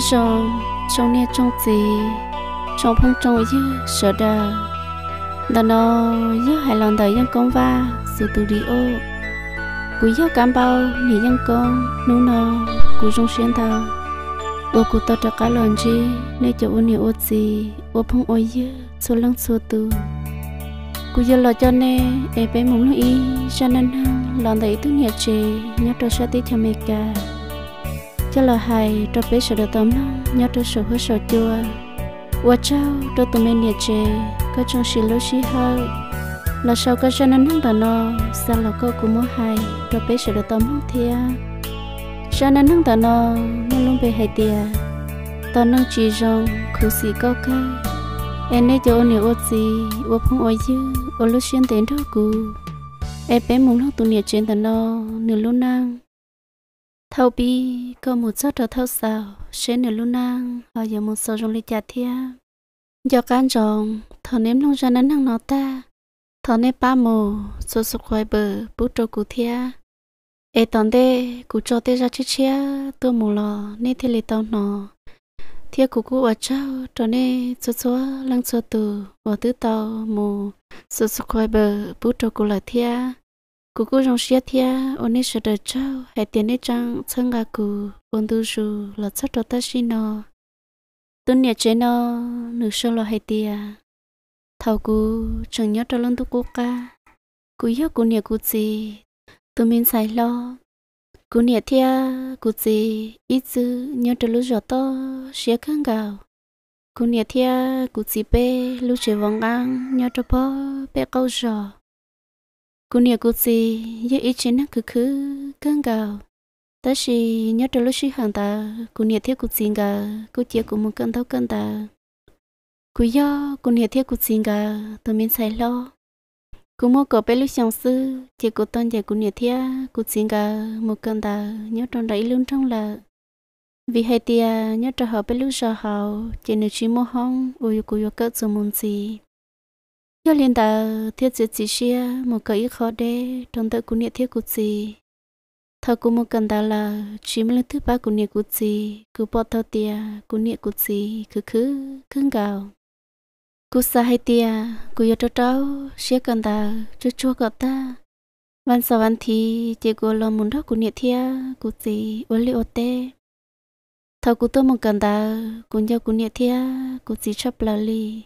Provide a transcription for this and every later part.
sợ trong nè trong gì trong phòng trong chứ sợ đờ đó nó nhớ hai lần đời dân công va studio cú giáo cảm bao nhị dân công nô nô cú trong xuyên thờ ô cú tao trả cá lòn chi nè cho ô nè ô gì ô phong ô dư số lăng số tư cú giờ lo cho nè em bé muốn lưu ý cho nên lòn đời tu nhẹ chê nhớ đồ sẽ tí cho mẹ cả cho là hay cho bé sợ đồ tóm nó nhớ cho sợ hơi sợ chua và cháu cho tụi mình nhẹ chê có trong xì lô xì hơi là sau có cho nên hắn đàn nó sao là có cũng muốn hay cho bé sợ đồ tóm không thia cho nên hắn đàn nó nó luôn về hay tia tao nâng chỉ rong khử xì có cái em ấy cho ôn ô gì ô phong ô dư ô lúc xuyên đến đâu cù em bé muốn nó tụi nhẹ trên đàn nó nửa luôn nắng thâu bi có một giấc trở thâu sao sẽ nửa luôn năng họ giờ một số trong ly trà thia do can rồng thọ nếm long ra nắng năng nó ta thọ nếm ba mồ số số khoai bờ bút trâu cụ thia ê tòn đê cụ cho tê ra chết chia tôi mù lò nê thế lê tao nọ thia cụ cụ ở cháu trò nê số số lăng số từ và tứ tàu mù số số khoai bờ bút trâu cụ lại thia cú cú trong xe thia ôn nít sợ đời cháu hệ tiền nít trang chân gà cú ôn tu su là chắc đó ta xin nó tuần nhà chế nó nữ sơ lo hệ tia thầu cú chẳng nhớ cho lon tu cú ca cú nhớ cú nhà cú gì tụi mình xài lo cú nhà thia cú gì ít dư nhớ cho lúc giờ to xe khăn gạo cú nhà thia cú gì bé lúc chế vòng ngang nhớ cho bó bé câu giò cú nia cú gì giờ ít chuyện nó cứ cứ căng gào ta chỉ nhớ được lúc hàng ta cú nia thiết cú gì gà cú chia cú một cân thâu cân ta cú yo cú nia thiết cú gì gà tụi mình xài lo cú mua cổ bé lúc sáng sư chỉ cú tôn chỉ cú nia thiết cú gì gà một cân ta nhớ trong đấy luôn trong là vì hai tia nhớ trong họ bé lúc giờ họ chỉ nửa chỉ mua hông ôi cú yo cất số môn gì cho liên ta thiết chế chỉ xia một cái khó đế trong tới cũng thiết cũng gì thọ cũng một cần ta là chỉ mới thứ ba cũng cũng gì cứ bỏ thọ tia cũng cũng gì cứ cứ cứ gào cú xa hay tia cú yo cho cháu xia cần ta cho chua gọi ta văn sau văn thì chỉ cô lo muốn đó cũng nhiệt thia cũng gì ôn liệu tê thọ cũng tôi một cần ta cũng cho cũng nhiệt thia cũng gì chấp lời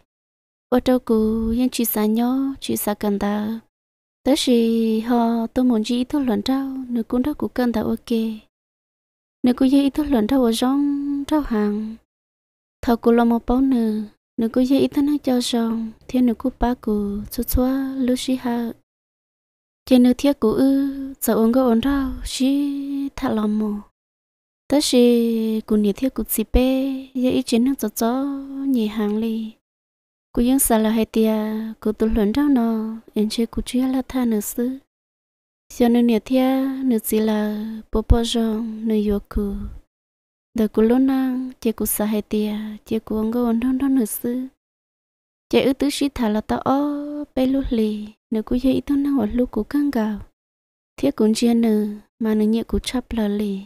ô tô cụ yên chỉ xa nhỏ chỉ xa cần ta tới khi họ tôi muốn chỉ ít luận trao nếu cũng đó cũng cần ta ok nếu cũng dễ ít luận trao ở trong trao hàng thầu cũng lo một bao nữa nếu cũng dễ ít thằng cho xong thiên nếu cũng ba cụ xóa xóa lưu sĩ hạ thiên nếu thiết cụ ư giờ uống có uống trao chỉ thà lòng mồ tới khi cụ nhiệt thiết cụ xì bê dễ ít chiến nước cho cho nhẹ hàng liền cú yên xả là hai tia cú tu lớn rau nó em chơi cú chơi là tha nữa sư giờ nữa nhà thia nữa chỉ là bố bố rong nữa yêu cô đờ cô lớn năng chơi cú xả hai tia chơi cú ông gấu non non nữa sư chơi ước tứ sĩ thả là tao ó bé lú lì nữa cú chơi ít năng hoạt lú cú căng gạo thiết cũng chia nữa mà nữa nhẹ cú chắp là lì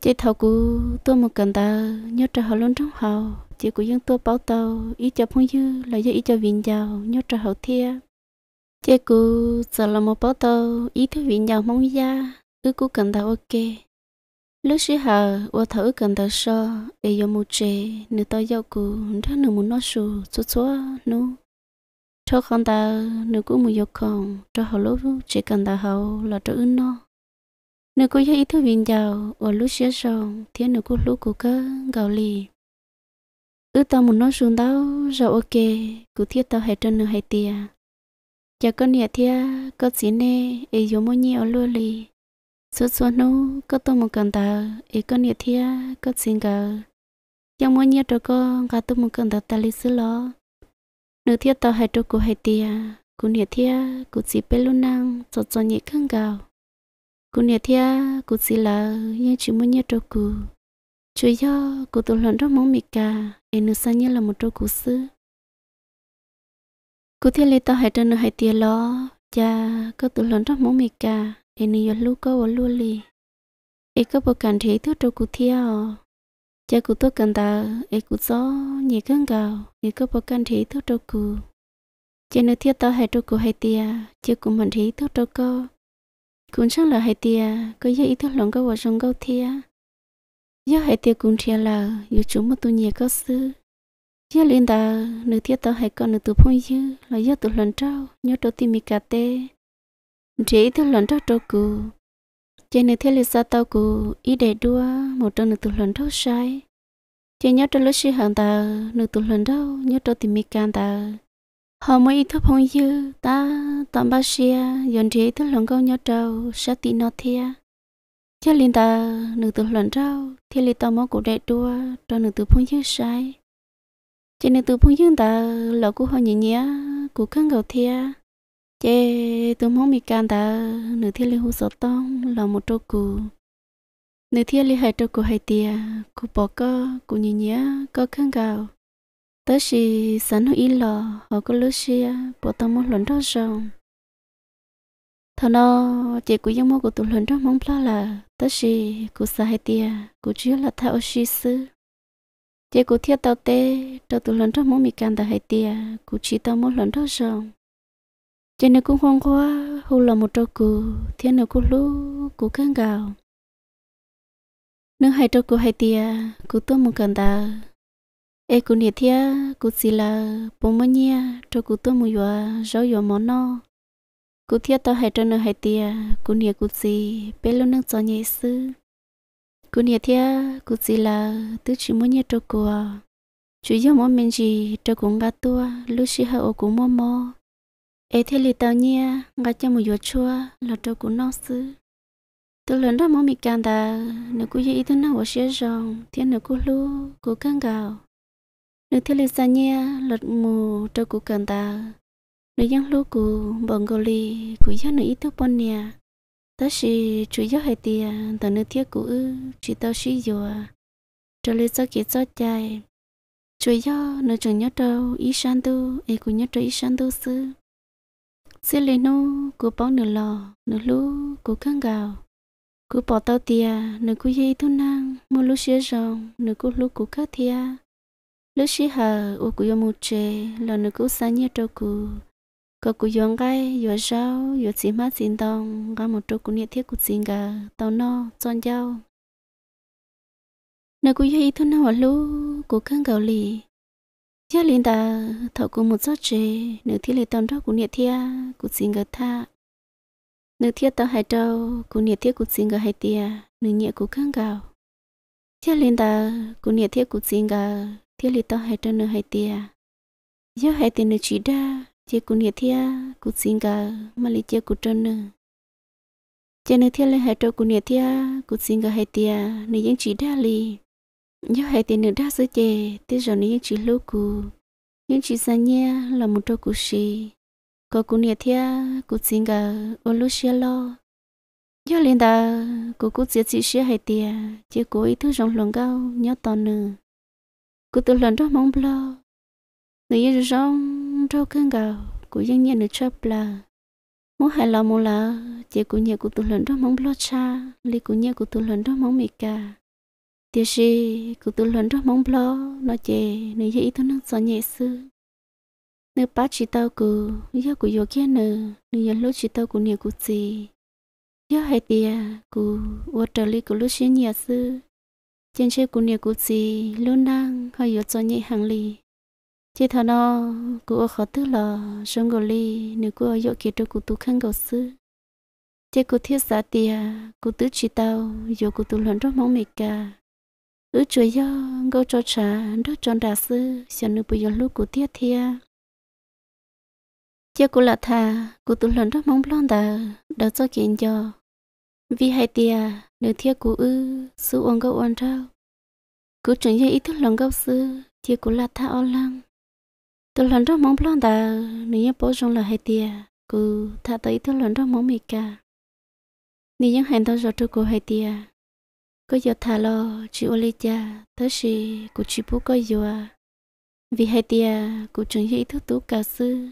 chơi thầu cú tôi một cần ta nhớ trở họ luôn trong hào chỉ của dân tôi bảo tàu ý cho phong dư là do ý cho vinh giàu nhớ cho hậu thiên chỉ của giờ là một bảo tàu ý thứ vinh giàu mong gia ư của cần tàu ok lúc xí hà qua thở cần tàu so ai do một trẻ nửa tàu giao cụ ra nửa muốn nói sù số số nu cho con ta nửa cũng một dọc còn cho hậu lúc chỉ cần tàu hậu là cho ưng nó nửa cô ý thứ vinh giàu ở lúc xí sòng thiên nửa cô lúc cô cơ gạo lì ư tao muốn nói xuống tao rồi ok cứ thiết tao hay chân nữa hay tia giờ con nhà thia có gì nè ấy giống mỗi nhiều luôn lì suốt suốt nô có tôi một cần tao ấy con nhà thia có gì cả giờ mỗi nhiều đâu có cả tôi một cần tao ta lý xứ lo nửa thia tao hay cho cô hay tia cô nhà thia cô chỉ bé luôn năng cho cho nhẹ khăng gạo cô nhà thia cô chỉ là như chỉ mỗi nhiều đâu cô chú yo cô tôi lần đó mong mệt cả em sa nhớ là một trâu cú sư cú thiên lê tao hãy trên hai tiền lo cha có tụ lớn trong món mì cà em yêu lu có ở luôn li em có bộ cảnh thấy thức trâu cú theo cha cú tôi cần ta em cú gió nhẹ cơn gào em có bộ cảnh thấy thức trâu cú cha nơi thiết tao hãy trâu cú hai tiền cha cú mình thấy thức trâu cô cũng chẳng là hai tiền có dễ ý thức lòng có vào trong câu thiên giờ hãy tiêu cùng chia là giờ chúng một tôi nhẹ có sư giờ lên ta nữ thiết tao hãy con nữ tụ phong dư là giờ tụ lần trao nhớ đầu tìm mi cà tê chỉ tụ lần trao trâu cù trên nữ thiết lịch sao tao cù ý để đua một trong nữ tụ lần trao sai trên nhớ trong lúc sư hàng ta nữ tụ lần trao nhớ đầu tìm mi cà ta họ mới ý thức phong dư ta tạm ba xia dọn chỉ tụ lần câu nhớ trâu sát tì nó thia thế linh ta nữ tử lần rau thế linh ta mó cổ đại đua cho nữ tử phong dương sai thế nữ tử phong dương ta lão cũ họ nhỉ nhỉ cũ căng gạo thia thế tụi mong mi can ta nữ thiên linh hữu sở tông là một trâu cù nữ thiên linh hai trâu cù hai tia cù bỏ cơ cù nhỉ nhỉ có căng gạo tớ chỉ sẵn hữu ý lò họ có lứa xia bỏ tao một lần đó rồi thằng nó chỉ của dân mô của tụi lần đó mong pla là tất gì cú sa hay tia cú chưa là thao sĩ sư chỉ cú thiết tao tê tao tụ lần đó mỗi mi can ta hay tia cú chỉ tao mỗi lần đó rồng cho nên cũng không quá hù là một trâu cù thiên nữa cú lú cú căng gào nước hai trâu cú hay tia cú tôi một cần ta ê cú nhiệt thia cú xì là bông mía trâu cú tôi một vừa rau vừa món no cú thiết tao hay cho nó hay tia cú e nia cú gì bé lâu nâng cho nhẹ sư cú nia thia cú gì là tứ chỉ muốn nhẹ cho cô chú yêu mỗi mình gì cho cô ngã tua lúc xưa hơi ô cú mò mò ấy thế lì tao nhia ngã cho một yuột chua là cho cú nó sư tôi lớn đó mỗi mình càng đà nếu cú yêu ý thứ nào ở xí rong thiên nếu cú lú cú căng gạo nếu thế lì xa nhia lật mù cho cú càng đà nữ dân lưu cụ bồng gò lì cụ cho nữ ít thuốc bọn nè ta sĩ chủ yếu hai tiền ta nữ thiết cụ chỉ tao sĩ dùa trở lấy cho kia cho chai chủ yếu nữ chồng nhớ trâu ý san tu ai cụ nhớ trâu ý san tu sư sư lì nô cụ bỏ nữ lò nữ lũ cụ căng gào cụ bỏ tao tiền nữ cụ dây thu năng mua lũ xía rồng nữ cụ lũ cụ khác thia lũ xí hờ ô cụ yêu một chè là nữ cụ sáng nhớ trâu cụ cô cú yong cái yo sao yo chỉ mắt xin tông ga một chỗ cú nhiệt thiết cú xin ga tao no chọn dao nơi cú thu thôn nào lu cú căng gạo lì giờ liền ta thọ cú một giọt chè nửa thiết lì tao đó cú nhiệt thiết cú xin ga tha nửa thiết tao hai trâu cú nhiệt thiết cú xin ga hai tia nửa nhẹ cú căng gạo giờ liền ta cú nhiệt thiết cú xin ga thiết lì tao hai trâu nửa hai tia giờ hai tia nửa chỉ da chị cũng nhiệt thia cũng xin cả mà lấy chị cũng trơn nữa chị nữa thia lên hai trâu cũng nhiệt thia cũng xin cả hệ tia nữ dân chỉ đa li nhớ hệ tia nữ đa sứ chị thế rồi nữ dân chỉ lô cụ nhưng chỉ sang nhé là một trâu cụ xì có cũng nhiệt thia cũng xin cả ô lô xia lo nhớ linh ta cũng cũng chị chỉ xia hệ tia chị cũng ý thức rộng lòng cao nhớ to nữa cũng tự lần đó mong lo nữ dân rong trâu cưng gạo của dân nhiên được chấp là muốn hài lòng muốn là chỉ của nhà của tôi lớn đó mong lo cha li của nhà của tôi lớn đó mong mì cả tiếc gì của tôi lớn đó mong lo nó chỉ nên dễ tôi nâng sợ nhẹ sư nếu ba chỉ tao cử giờ của yo kia nè nếu nhận lúc chỉ tao của nhà của chị. giờ hai tia của water li của lúc xuyên nhà sư trên xe của nhà của chị luôn đang hơi yo cho nhẹ hàng li chỉ thằng nó cụ khó tức là sống gò li nếu cụ ở kia cho cụ tu khăn gò sư chỉ cụ thiết giả tiề cụ tứ chỉ tao giờ cụ tu luận rất mong mệt cả ở chúa yo gò cho trà đó cho đà sư sẽ nếu bây giờ lúc cụ thiết thia chỉ cụ là thà cụ tu luận rất mong lon đà đó cho kiện cho vì hai tiề nếu thiết cụ ư sư ông gò uống rau cứ chuẩn như ý thức lòng gò sư chỉ cụ là tha o lăng tôi lần đó mong plan đã nếu bố trong là hai tia cứ thà tới tôi lần đó mong mì cả nếu những hành động rồi tôi cô hai tia có giờ thà lo chỉ ô lê cha tới khi cụ chỉ bố có giờ vì hai tia cô chẳng hiểu thức tú cả sư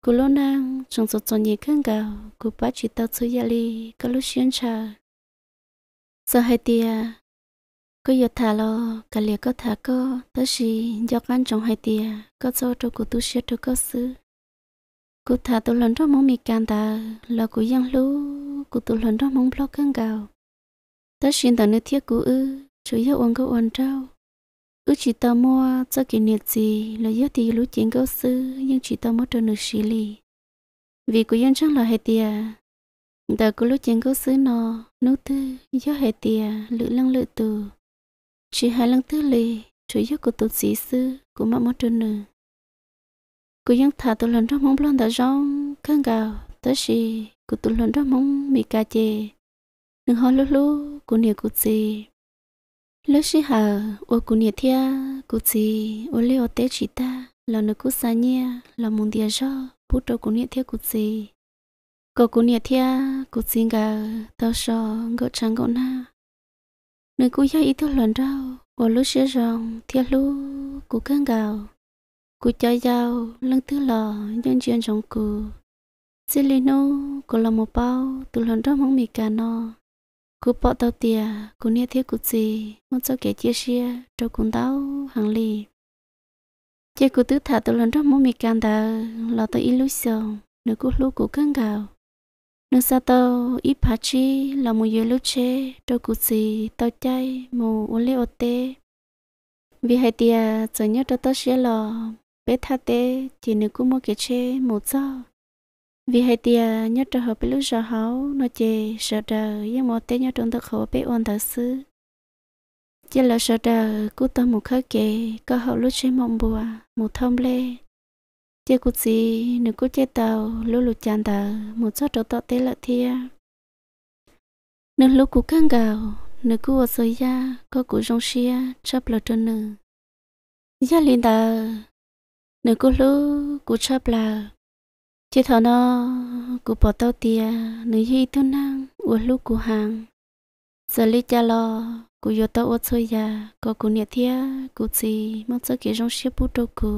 cụ lo năng trong số cho nhị khăn gạo cụ bắt chị tao suy gia li có lúc xuyên chờ giờ hai tia có giờ thả lo cả liệt có thả có tớ chỉ do căn trọng hai tia có cho cho cụ tu sửa cho có sư cụ thả tu lần trong mong mì can ta là cụ dân lú cụ tu lần trong mong blog căng gạo tớ xin tao nơi thiết cụ ư chủ yếu uống có uống trao ư chỉ tao mua cho kỷ niệm gì là do thì lú chiến có sư nhưng chỉ tao mua cho nước xì lì vì cụ dân chẳng là hai tia tớ cụ lú chiến có sư nó nấu tư do hai tia lự lăng lự từ chỉ hai lần thứ lì chủ yếu của tổ sĩ sư của mẹ mốt trơn nữa, cô dân thả tổ lần trong mong đã rong khăn gạo tới gì của tổ lần trong mong mì cà chê đừng hỏi lúc lúc của nhiều của chị lúc xí hà ô của nhiều thia của chị ô ô té chị ta là nữ của xa nhia là muốn địa cho bút đầu của nhiều thia của chị cô của nhiều thia của chị gạo tao sợ ngỡ trắng gạo na nơi cú cho ý thức lần rau của lúc sẽ rong thiết lũ của cơn gạo cú cho dao lưng thứ lò nhân chuyện trong cù silino của là một bao từ lần rau mong mì cà no cú bỏ tàu tìa cú nia thiết cú gì muốn cho kẻ chia sẻ cho cú tao hàng lì chơi cú tứ thả từ lần rau mong mì cà đờ là tôi ý lúc sầu nơi cú lũ của cơn gạo nước sao tao ít phá chi là một giờ lúc chế đâu cụ gì tôi chay mù ô lê ô tê vì hai tia giờ nhớ tao tao sẽ lò bé tha tê chỉ nếu cũng mua cái chế một giờ vì hai tia nhớ tao hợp bé lúc giờ hấu nó chê sợ đời nhưng một tê nhớ trong tao khổ bé ôn thật sự chỉ là sợ đời cú tôi một khắc kề có hậu lúc chế mong bùa một thông lê chế cụ gì nếu cụ chế tàu lũ lụt chăn tàu một số chỗ tọt tế là thia nếu lũ cụ căng gạo nếu cụ ở soi ya có cụ rong xia chắp lợt trên nửa ya liền tàu nếu cụ lũ cụ chắp là chế thọ nó cụ bỏ tàu tia nếu hi tu năng uổng lũ cụ hàng giờ lý cha lo cụ yo tàu ở soi ya có cụ nhiệt thia cụ gì mất số kia trong xia bút đâu cụ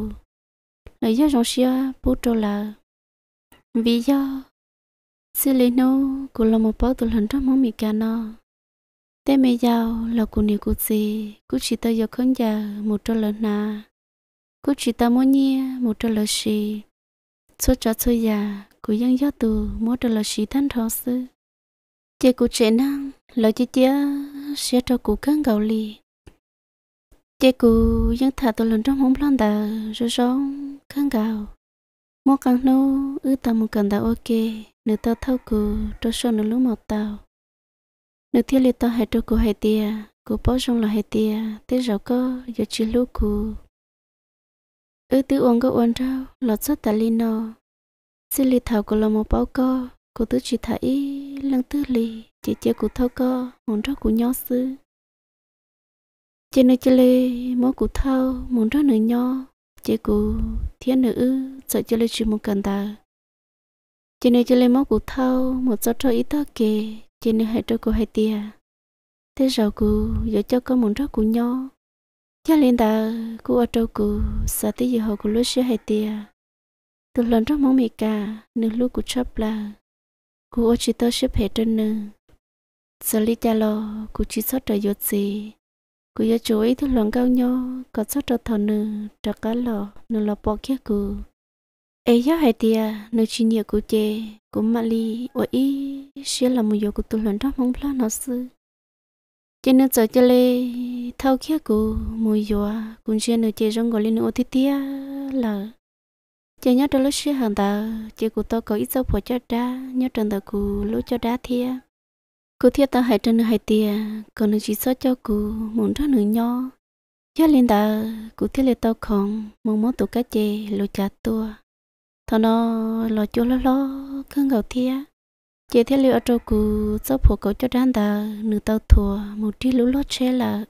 lời do dòng xia bố trâu là vì do xử lý nô của lòng một bao tụi lần trong mong mì cả nó té mẹ giàu là của nhiều của gì của chỉ ta giờ hơn già một trâu lần nà của chỉ ta muốn nhia một trâu lần xì số cho số già của dân gió tù một trâu lần xì thanh thọ sư chị của trẻ năng lời chị chia sẽ cho cụ cắn gạo lì chế cụ dân thà tôi lần trong hông lon đà rồi rong khăn gạo một căn nô ư tao một căn đã ok nửa tao thâu cụ cho số nửa lúc một tao nửa thiên liệt tao hai cho cụ hai tia cụ bỏ trong là hai tia thế rồi có giờ chỉ lúc cụ ư tư uống có uống rau lọt sót tà lino xin liệt thảo cụ là một bao co cụ tứ chỉ thả ý lăng tư lì chỉ chế cụ thâu co hồn rau cụ nhau xưa chỉ nơi chỉ lê mỗi cụ thâu muốn ra nửa nho chê cụ thiên nữ sợ chỉ lê chỉ một cần ta chỉ nơi chỉ lê mỗi cụ thâu một cho cho ý thao kề chỉ nơi hai cho cụ hai tia thế rồi cụ giờ cho con muốn ra cụ nho cho lên ta cụ ở đâu cụ sợ tí giờ họ cụ lối xe hai tia từ lần ra mong mẹ cà nửa lúc cụ chấp là cụ ở chỉ tơ xếp hết trên nửa sợ lý cha lo cụ chỉ sót trời giọt gì cú yo chú ý thức lòng cao nhau có sót cho thằng nữ cho cá lò nữ lò bỏ kia cú ấy cho hai tia à, nữ chi nhiều cú chê cú mà li ở ý sẽ là một yo cú tu luyện trong mong lo nó sư cho nên giờ cho lê thâu kia cú mùi yo à, cũng sẽ nữ chê trong gọi lên nữ thít tia à, là cho nhớ trong lúc xưa hàng ta chê cú tôi có ít dấu phổ cho đá nhớ trong ta cú lúc cho đá thia cô thiết ta hãy chân hai tia còn chỉ sợ cho cô muốn ra nửa nho giá lên ta cô thiết lên tao không mong muốn tụ cá chê lô chả tua thọ nó lo chua lo lo cơn gạo thia chê thiết liệu ở chỗ cô sắp phụ cậu cho đàn ta nửa tao thua một tí lũ lót chê là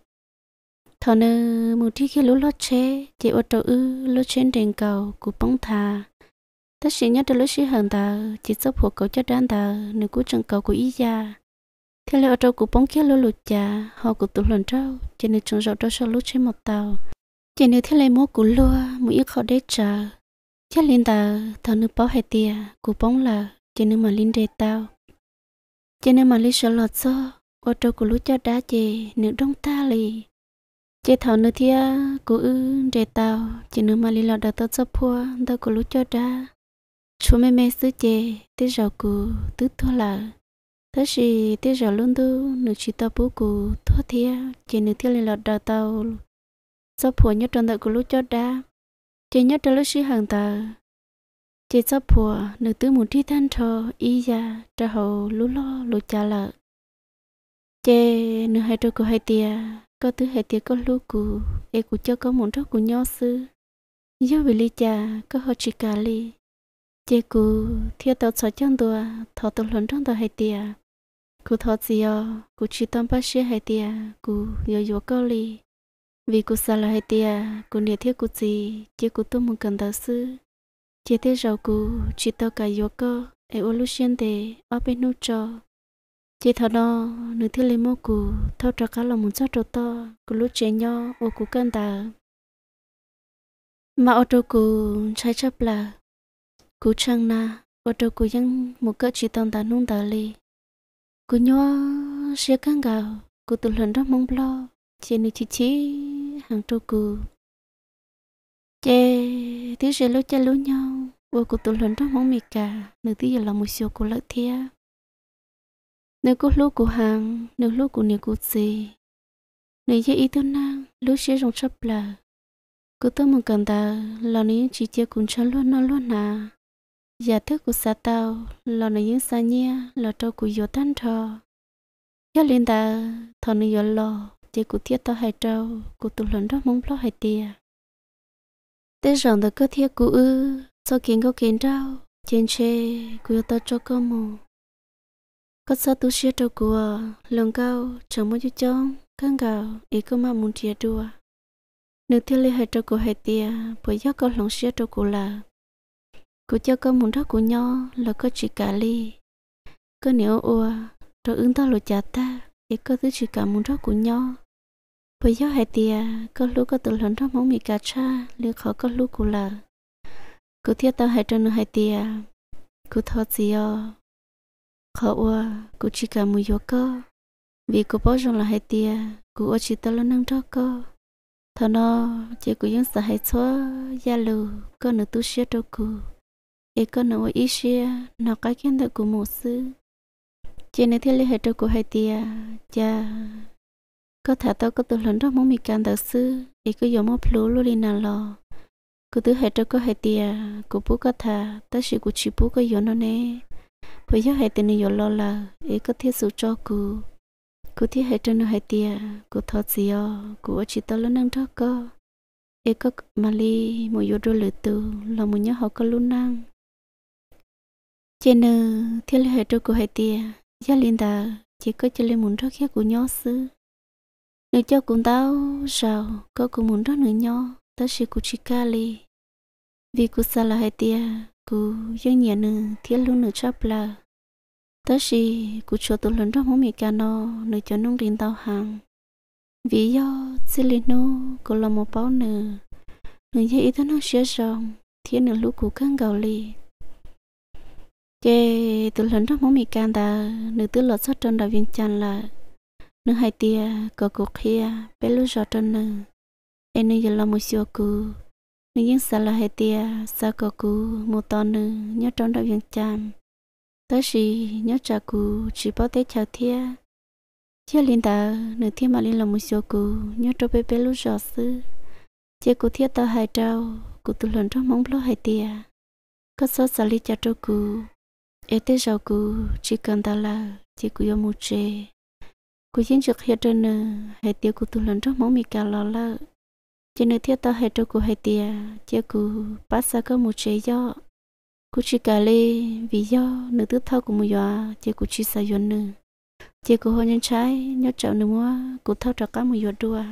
thọ nơ một tí khi lũ lót chê chị ở chỗ ư lót trên đèn cầu của bóng thà tất nhiên nhất là lối sĩ hàng ta chỉ sắp phụ cậu cho đàn ta nửa cú trần cầu của ý gia thế là ở đâu cũng bóng kia lô lụt già họ cũng tụt lần trâu cho nên chúng rau trâu sau lúc trên một tàu cho nên thế là mua củ lúa mua ít khó để chờ chắc lên tàu tàu nước bao hai tia củ bóng là cho nên mà lên đề tàu cho nên mà lên sợ lọt xô ở trâu của lúc cho đá chè nước đông ta lì chế thảo nữa thì cô ư để tàu chỉ nữa mà lý lọt đã tao sắp phua tao của lúc cho đá chú mẹ mẹ sứ chế tới giờ cô tứ thua là thế thì thế giờ luôn tu nữ chỉ tao bố cụ thoát thia chỉ nữ thiên lên lọt đào tàu sau phù nhớ trong đợi của lúc cho đa chỉ nhớ trong lúc sĩ hàng tờ chỉ sau phù nữ tứ muốn thi than cho y ya cho hậu lú lo lú cha lợ chỉ nữ hai trôi của hai tia có thứ hai tia có lú cụ e cụ cho có muốn trót của nho sư do vì ly cha có họ chỉ cả lý chị cụ theo tàu cho chân đùa thọ tàu lớn trong tàu hay tiệt cụ thọ gì à cụ chỉ tâm bác sĩ hay tiệt cụ nhớ nhớ câu li vì cụ sợ là hay tiệt cụ nhớ theo cụ gì chị cụ tôi muốn cần tàu sư chị thấy giàu cụ chỉ tàu cả nhớ câu evolution để ở bên nút cho chị thọ đó nữ thứ lấy mô cụ thọ cho cả lòng muốn cho trâu to cụ lúc trẻ nhỏ ô cụ cần tàu mà ô trâu cụ trái chấp là cú chăng na ô tô cú yang một cái chỉ tông ta nung ta li cú nhó xe căng gạo cú tụt lần đó mong lo chỉ nữ chỉ chỉ hàng trâu cú chê thứ sẽ lối chơi lối nhau vô cú tụt lần đó mong mì cả nữ thứ giờ là một số cú lợi thia nữ cú lú của hàng nữ lúc của nhiều cú gì nữ dễ ý tưởng năng lúc sẽ rong sắp là cú tôi mong cần ta là nữ chỉ chơi cùng chơi luôn nó luôn à giờ thức của sa tàu lo nó những xa nhia là trâu của yo tan trò yo lên ta thọ nó yo lò chỉ của thiết tao hai trâu của tụ lớn đó mong lo hai tia tết rồng tao cơ thiết của ư cho kiến có kiến trâu trên chê của yo tao cho cơ mù có sao tu sĩ trâu của lồng cao chẳng muốn chú chong căng gạo ý có mà muốn chia đua nếu thiết lê hai trâu của hai tia bởi do có lòng sửa trâu của là cô cho cơ muốn thóc của nhau là cơ chỉ cả ly cơ nếu ua rồi ứng tao lộ chả ta thì cơ thứ chỉ cả muốn thóc của nhau bởi giờ hai tia cơ lúc cơ tự lớn thóc mong mì cà cha liệu khó cơ lúc của là cô thiết tao hai trần hai tia cô thọ gì à khó ua cô chỉ cả mùi yếu cơ vì cô bảo rằng là hai tia cô ở chỉ tao lớn năng thóc cơ thằng nó chỉ cô vẫn sợ hai số gia lù có nửa tu sửa đâu cô e có nó ít xia nó cái kiến thức của một sư chị này thế hệ trâu của hai tia cha có thể tôi có tự lớn trong mong mi can đạo sư e có dùng một lúa lú lên nào lò cứ thứ hệ trâu có hai tia của bố có thể ta sĩ của chị bố có dùng nó nè bây giờ hai tia này dùng lo là e có thiết sự cho cụ cụ thiết hệ trâu nó hai tia cụ thọ gì ó cụ chỉ tao lớn năng cho cơ e có mali một yếu đôi lửa từ là một nhớ họ có luôn năng chị nữ thiếu lệ trâu của hai tia gia linh ta chỉ có chị lên muốn rất khác của nhau xứ nếu cho cùng tao sao có cùng muốn rất nữa nhau ta sẽ của chị ca li vì của xa là hai tia của dân nhà nữ thiếu luôn nữ chấp là ta sẽ của cho tôi lần rất muốn mì ca nó nữ cho nung riêng tao hàng vì do chị lên nó có là một bao nữ nữ dạy ý thức nó sẽ rộng thiếu nữ lúc của cơn gạo li chế từ lần đó mỗi mì can ta nữ tứ lọt sát trên đầu viên chăn là nữ hai tia cờ cuộc kia bé lúc giọt trên nữ em nữ giờ là một siêu cú nữ những xa là hai tia xa cờ cú một to nữ nhớ trong đầu viên chăn tới khi nhớ cha cú chỉ bảo tế chào thia chia liên ta nữ thiên mà liên là một siêu cú nhớ trong bé bé lúc giọt sư chế cú thia ta hai trâu cú từ lần đó móng lót hai tia có số xả lý cha trâu cú ete rau ku chỉ cần ta chỉ ku yêu mu chê ku chiến trực hiện trên nè hai tiêu ku tu lần trước mong mi cả lo lợ chỉ nơi thiết ta hai trâu ku hai tia chỉ ku bắt sa cơ mu chê do ku chỉ cả lê vì do nữ tứ thao của mu yòa chỉ ku chỉ sa yòn nè chỉ ku hôn nhân trái nhớ chậu nữ mua ku thao trọ cá mu yòa đua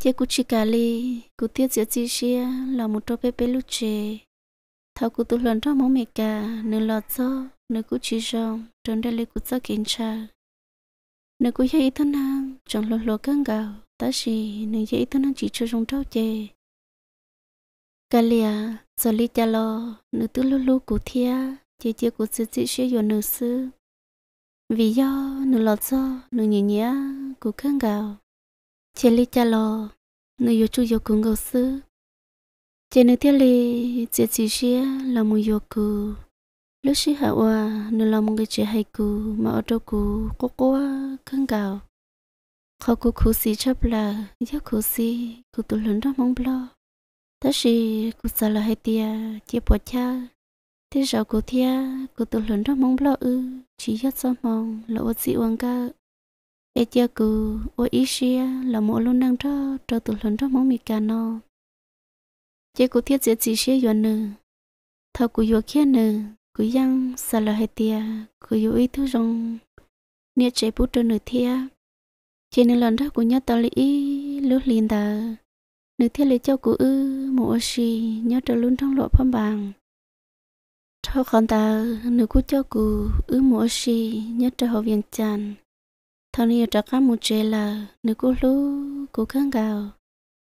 chỉ ku chỉ cả lê ku tiết giữa chi xia là một trâu bé bé lúc chê thảo cụ tụ lần trong mong mẹ cả nửa lọt cho nửa cụ chỉ rong trong đây lấy cụ cho kiến tra nửa cụ dạy thân hàng trong lọ lọ căng gạo ta chỉ nửa dạy thân hàng chỉ cho rong trâu chè cả lìa giờ lì cha lo nửa tứ lú lú cụ thia chia chia cụ sư chỉ sẽ dọn nửa sư vì do nửa lọt cho nửa nhẹ nhẹ cụ căng gạo chia lì cha lo nửa yêu chú yêu cùng gạo sư chị nữ thiết li chị chỉ xia là một yêu cù lúc xí hạ hoa nữ là một người chị hay cù mà ở đâu cù cô quá căng gạo khó cù cù xí chấp là giá cù xí cù tụ lớn đó mong lo ta xí cù xa là hay tia chị bỏ cha thế giờ cù thia cù tụ lớn đó mong lo ư chỉ nhớ sao mong là ô chị uang ca ê chia cù ô ý xia là một luôn năng cho cho tụ lớn đó mong mì cà no chế cụ thiết dễ chỉ xe yon nơ thọ cụ yêu kia nơ cụ yang sa la hệ tia cụ yêu ý thứ rong nia chế bút cho nơ thia chế nơ lần đó cụ nhớ tao lý lúc liền ta nơ thiết lý cho cụ ư mộ xì nhớ trơ luôn trong lộ phong bằng thọ còn ta nơ cụ cho cụ ư mộ xì nhớ trơ họ viên chan thọ nia trọ cá mù chế là nơ cụ lú cụ khăn gào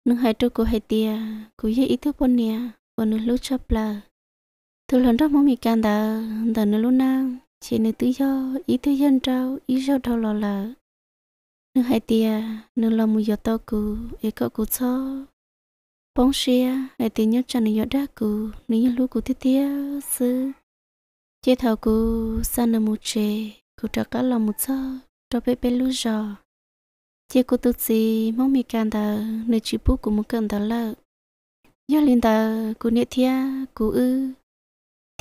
นึกหายตัวกูหายเตียกูยังอีทุกปนเนี่ยวันนึกรู้ชอบละทุลันทอมมีการดาแต่นึกรู้นั่งเชนึกตื้อยออีตื้อยันเจ้าอีเจ้าเท่าหล่อละนึกหายเตียนึกลำมือยอตัวกูเอก็กูชอบปองเชียหายเตียยอดจันยอดด้ากูนึกยังรู้กูเตี้ยซื้อเจ้าเท่ากูสันนมูเชกูจะก็ลำมือชอบจะไปเป็นลูกจอ chị cô tôi gì mong mi can đó nơi chị bố của một cần đó là do linh đó cô nhớ thia cô ư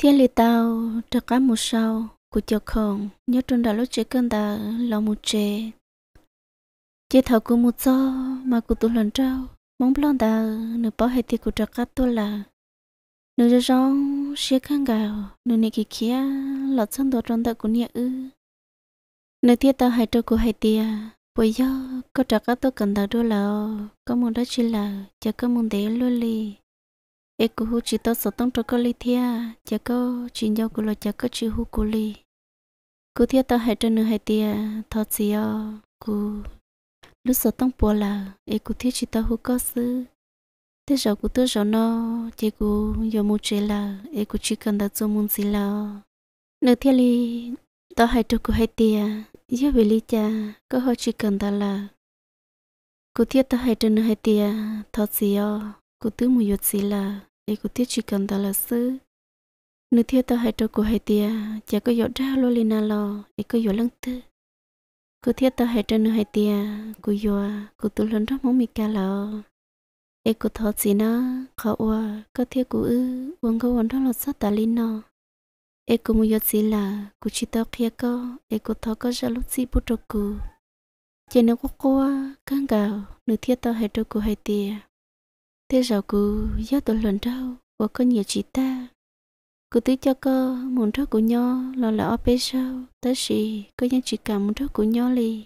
thia lì tao trở cá một sau cô chọc khổng nhớ trong đó lúc chị cần đó là một chị chị thảo cô một do mà cô tụ lần trao mong blon đó nơi bảo hết thì cô trở cá tôi là nơi ra rong xe khăn gạo nơi này kia kia lọt sang đồ trong đó cô nhớ ư nơi thiết tao hãy cho cô hai tia bây giờ có trả các tôi cần đầu đôi là có muốn đó chỉ là chờ có muốn để luôn đi? e cô hú chỉ tôi sợ tông cho cô li thia chờ có chỉ nhau cô lo chờ có chỉ hú cô li cô thia tôi hãy cho nữ hãy tia thọ gì à cô lúc sợ tông bùa là e cô thia chỉ tôi hú có sư thế giờ cô tôi giờ nó chỉ cô giờ muốn chơi là e cô chỉ cần đặt cho muốn gì là nữ thia li tôi hãy cho cô hãy tia giờ dạ, về lý cha có họ chỉ cần ta là cô thiết ta hay trên hay tia thọ gì o cô tứ mùi yết gì là ấy cô thiết chỉ cần ta là sư nữ thiết ta hay cho cô hay tia chả có yết ra lo lina lò, ấy có yết lăng tư cô thiết ta hay trên hay tia cô yết cô tứ lần đó mong mi cả lo ấy cô thọ gì nó khó ua có thiết cô ư uống có uống đó là sát ta lina e cô mua gì là cô chỉ tao kia có e cô thọ có ra lúc gì bút được cô chỉ nếu cô cô căng gạo nửa thiết tao hay được cô hay tiền thế rồi cô giá tôi lần đâu và có nhiều chị ta cô tí cho cô muốn thọ của nho lo là ở bên sau tới gì có những chị cảm muốn thọ của nho li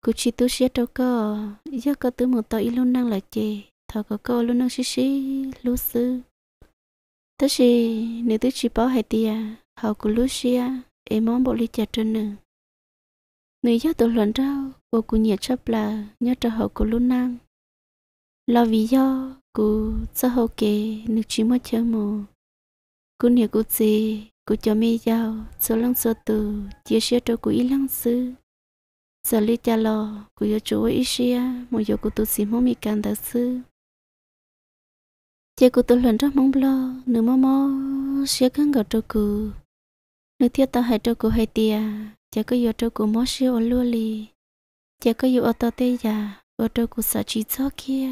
cô chỉ tôi sẽ đâu có giá có tới một tao ít luôn năng là chị thọ có cô luôn năng xí xí lúc xưa tức là nếu tức chỉ bảo hai tia họ của Lucia em mong bộ lý trả trên nữa người giáo tổ luận rau cô cũng nhiệt chấp là nhớ trở hậu của lúc năng là vì do cô cho hậu kể nước chỉ mất chờ mồ cô nhớ cô gì cô cho mi giao số lăng số từ chia sẻ cho cô ý lăng sư giờ lý trả lo cô yêu chú ý sẻ một giờ cô tu sĩ mong mi càng thật sư chị cụ tôi lần rất mong lo nửa mơ mơ sẽ cắn gọt trâu cụ nửa thiết ta hay trâu cụ hay tia chị có yêu trâu cụ mò siêu ở lúa lì chị có yêu ở tao tê già ở trâu cụ sợ chỉ cho kia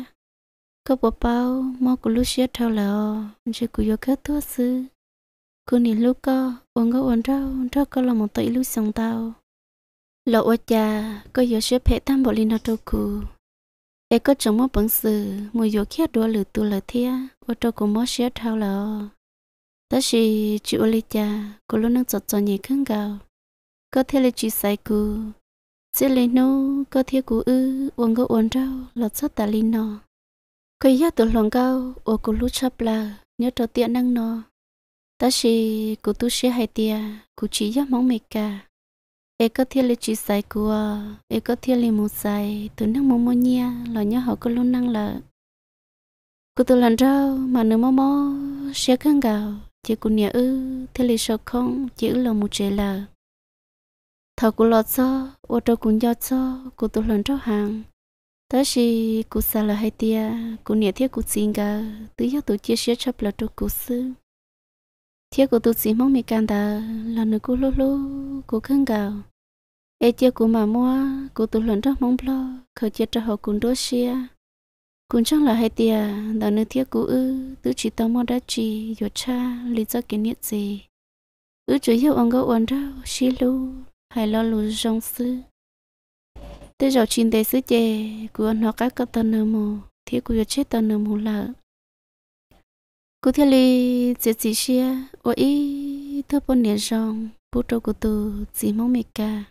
có bỏ bao mò cụ lúc xia thâu là chị cụ yêu khát thua sư cụ nỉ lúc co uống có uống rau rau có là một tay lúc xong tao lỡ ở cha có yêu xia phê tam bộ linh ở trâu cụ để có chồng mất bằng sự mùi vô khét đua lử tu lử thia ô tô cũng mất xéo thao lò đó là chị ô lì cha cô luôn đang chọt chọn nhẹ khưng gạo có thể là chị sai cú, sẽ lấy nô có thể cú ư uống có uống rau lọt sắt tà linh nọ cái giá từ lòng cao ô cô lúc chập là nhớ trò tiện năng nọ đó là cô tu sẽ hay tia cô chỉ giá mong mệt cả e có thiên lý chỉ sai của e có thiên lý mù sai từ nước mô mồm nha, là nhớ họ có luôn năng là cô tôi lần rau mà nữ mô mô sẽ căng gạo chỉ cô nhà ư thiên lý sợ không chỉ là một trẻ là thảo của lọt cho ô tô cũng do cho cô tôi lần rau hàng tới khi cô xa là hai tia cô nhà thiết cô xin gạo tự giáo tổ chia sẻ chấp là cho cô sư chia của tôi chỉ mong mình càng đã là nó cú lô lô cú khăn gạo ai chia của mà mua của tôi lần đó mong lo khởi chia cho họ cùng đôi xia cũng chẳng là hai tia đã nơi thiết cũ ư tôi chỉ tao mong đã chỉ yo cha lý do kiến niệm gì ư chủ yếu ông gấu uốn rau xí lu hay lo lù rong sư tôi giờ chín tế sứ chè của nó các cái tên nơ mồ thiết của yo chết tên nơ mồ là cụ thể là chỉ chỉ xe ở ý thưa bốn nhà rong bố trâu của tôi chỉ mong mệt cả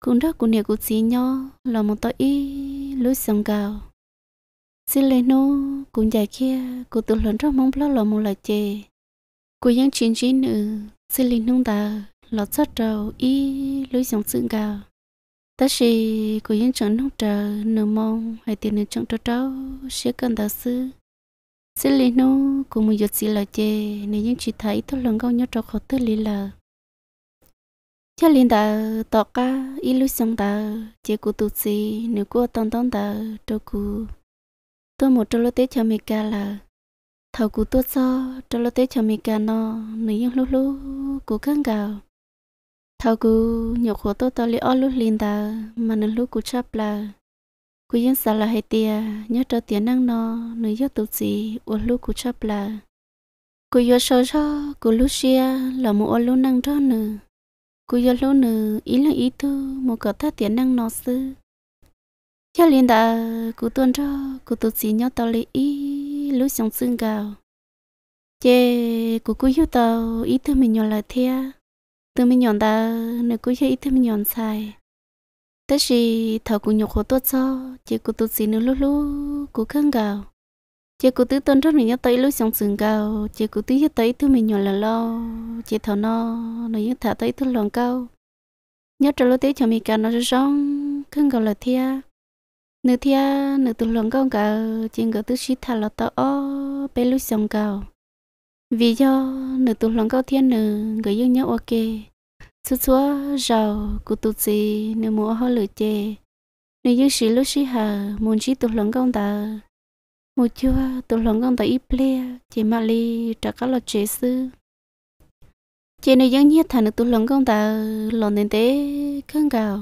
cũng đó của nhà của chỉ nhau là một tội ý lối sông cao. xin lấy nô cũng dài kia của tôi lớn rất mong lo là một lời chê của vẫn chuyện chuyện nữa xin lấy nông ta lọt sát trâu ý lối sông sương cao. ta sẽ của vẫn trận nông trời nửa mong hay tiền nửa trận trâu trâu sẽ cần ta xưa xin lỗi nô cùng một giọt xì là chê nên những chị thấy tôi lần câu nhớ trọc khó tư lý là cho liền ta tỏ ca ít lúc xong ta chê của tụt xì nếu cụ tông tông ta cho cụ tôi một trâu tết cho mình ca là thầu cụ cho so trâu tết cho mình ca nó nếu những lúc lúc cụ khăn gạo thầu cụ nhọc khổ tôi tôi lý ó lúc liền ta mà nên lúc cụ chấp là cú yên xa là hay tia nhớ trở tiền năng nó nữ yếu tụ gì ô lúc cú chấp là cú yếu sợ cho cú lúc xia là một ô lúc năng cho nữ cú yếu lúc nữ ý là ý thư một cỡ thắt tiền năng nó sư cho liền đã cú tuân cho cú tụ gì nhớ tao lý ý lúc sống xương gạo chê cú cú yếu tao ý thư mình nhớ là thea từ mình nhọn ta nữ cú yếu ý thư mình nhọn sai tất gì thầu cũng nhục hồ tốt cho chỉ cụ tụt xí nữa lúc lúc cụ khăn gào chỉ cụ tứ tôn rất mình nhớ tới lúc xong sừng gào chỉ cụ tứ nhớ tới thứ mình nhỏ là lo chỉ thầu nó nó nhớ thả tới thứ lòng cao nhớ trở lúc tế cho mình cả nó rất rong khăn gào là thia nữ thia nữ tụt lòng cao gào chỉ ngờ tứ xí thả là tao ó bé lúc xong gào vì do nữ tụt lòng cao thiên nữ người dân nhau ok chú chú giàu của tôi chỉ nếu mua họ lựa chê nếu như xí lúc xí hà muốn chỉ tôi lòng công ta một chúa tôi lòng công ta ít ple chỉ mà li trả các loại chế sư Chỉ nếu giống như thằng tôi lòng công ta lòng nên thế căng gạo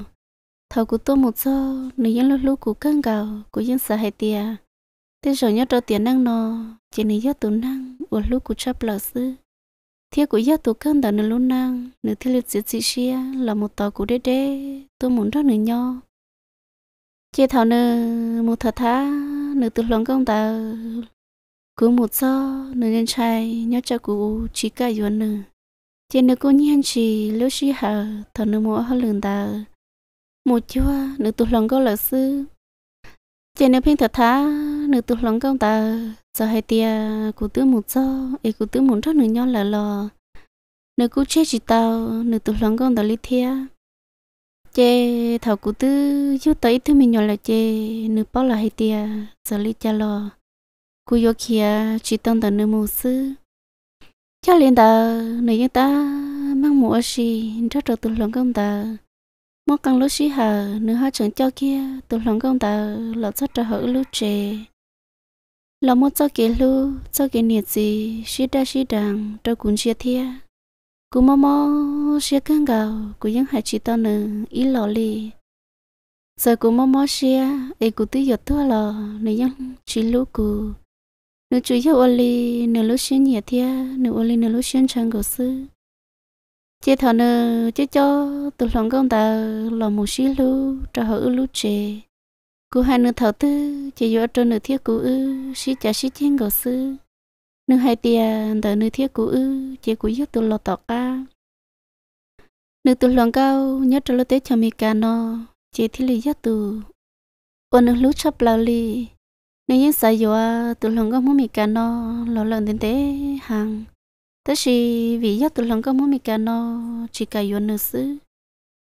thầu của tôi một số nếu giống lúc lúc cụ căng gạo cụ dân sợ hay tia thế rồi nhớ cho tiền năng nó chỉ nếu giống tôi năng ở lúc cụ chấp lợ sư thế của gia tụ cơn đàn luôn năng nửa thế liệt diệt chị xia là một tòa của đế đế tôi muốn rất nửa nho chị thảo nửa một thật thá nửa từ lòng công tàu cứ một do nửa nhân trai nhớ cha cụ chỉ cả yuan nửa chị nữ cô nhiên chỉ lưu sĩ hà thảo nửa mùa hoa lường tàu một chúa nửa từ lòng công lợi sư chị nửa phiên thật thá nửa từ lòng công tàu giờ hai tia cụ tứ một gió ấy cụ tứ muốn rất nữa nhau là lò nửa cụ chết chỉ tao nửa tụi lòng con tao lý thia chê thảo cụ tứ chú tới thứ mình nhỏ là chê nửa bao là hai tia giờ lý cha lò cụ vô kia chỉ tông tao nửa mù sư cha liền tao nửa như ta mang mùa gì rất rồi tụi lòng con ta mỗi căn lối xí hà nửa hai chẳng cho kia tụi lòng con ta lọt rất ra hở lối chê lo mo cho cái lu cho cái nhiệt gì xí đa xí đằng cho cũng xí thia cú mò mò xí căng gạo cú những hại chỉ tao nè ít lò li giờ cú mò mò xí ấy cú tự giật thua lò nè những chỉ lũ cú nửa chú yêu ở lì, nửa lũ xí nhiệt thia nửa ở lì nửa lũ xí chẳng gạo sư chế thọ nè chế cho tụi lòng công ta lò một xí lũ, cho họ lũ lu chế cú hai nửa thầu tư chỉ dựa trên nửa thiết cú ư xí chả xí chiến gò sư nửa hai tia đỡ nửa thiết cú ư chỉ cú giúp tôi lo tọt ca nửa tôi lòng cao nhớ trở lo tết cho mi ca nó chỉ thi lý giúp tôi ôn nửa lúc sắp lao li nửa những sai dọa tôi lòng cao muốn mi ca nó lo lần đến tế hàng tất vì giúp tôi lòng cao muốn mi ca nó chỉ cả dọa nửa xứ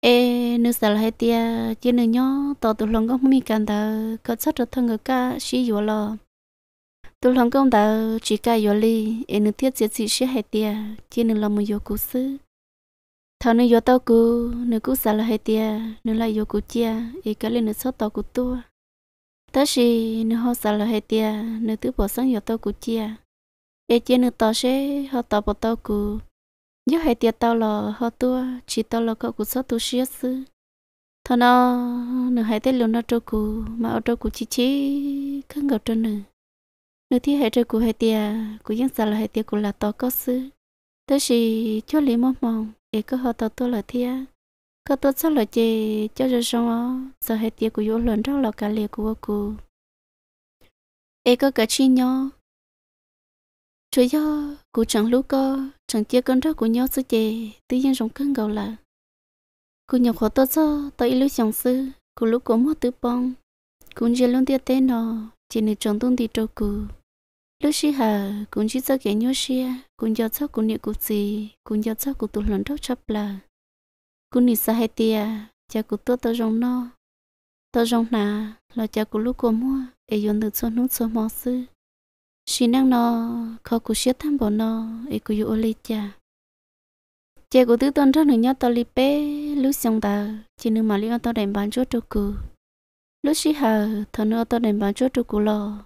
ê nữ sợ là hai tia chỉ nữ nhó tỏ tụ lòng công mi cần tờ có sót được thân người ca sĩ vừa lo tụ lòng công tờ chỉ ca vừa li ê nữ thiết diệt sĩ sĩ hai tia chỉ nữ làm một vừa cố sư thọ nữ vừa tao cú nữ cú sợ là hai tia nữ lại vừa cố chia ê cái lên nữ sót tao cú tua ta chỉ nữ họ sợ là hai tia nữ thứ bỏ sang vừa tao cú chia ê chỉ nữ tao sẽ họ tao bỏ tao cú nhớ hai tiệt tao là họ tua chỉ tao là cậu của sót tu sĩ sư thà nó nửa hai tiệt luôn nó trâu cù mà ở trâu cù chỉ chỉ cứ ngập trâu nửa nửa thì hai trâu cù hai tiệt cù dân sao là hai tiệt cù là to có sư tới khi cho lý mong mong để cứ họ tao tua là thiệt có tốt sao là chị cho cho xong á giờ hai tiệt cù yếu lần trong là cả liệt của cù ấy có cả chi nhau chú yo cú chẳng lúc có chẳng chia con rau của nhau sư chè tự nhiên rong cưng gầu là cô nhỏ khó tốt cho tới lúc chẳng sư cô lúc có mua tứ bông cũng chỉ luôn tiếc tên nó chỉ nên chọn tung đi trâu cù lúc xí hà cũng chỉ cho kẻ nhau xia cũng giờ cho cũng niệm cụ gì cũng giờ cho cụ tụt lần rau chắp là cũng niệm sa hai tia chả cụ tốt tới rong nó tới rong nà là chả cụ lúc có mua để dùng được số nước số mò sư xin năng nó khó cú xiết tham bỏ nó ấy cú yêu lấy cha chị cú tứ tuần rất là nhớ lì lipe lúc xong ta chị nữ mà liu tao đánh bán chốt cho cú lúc xí hà thằng nữ tao đánh bán chốt cho cú lo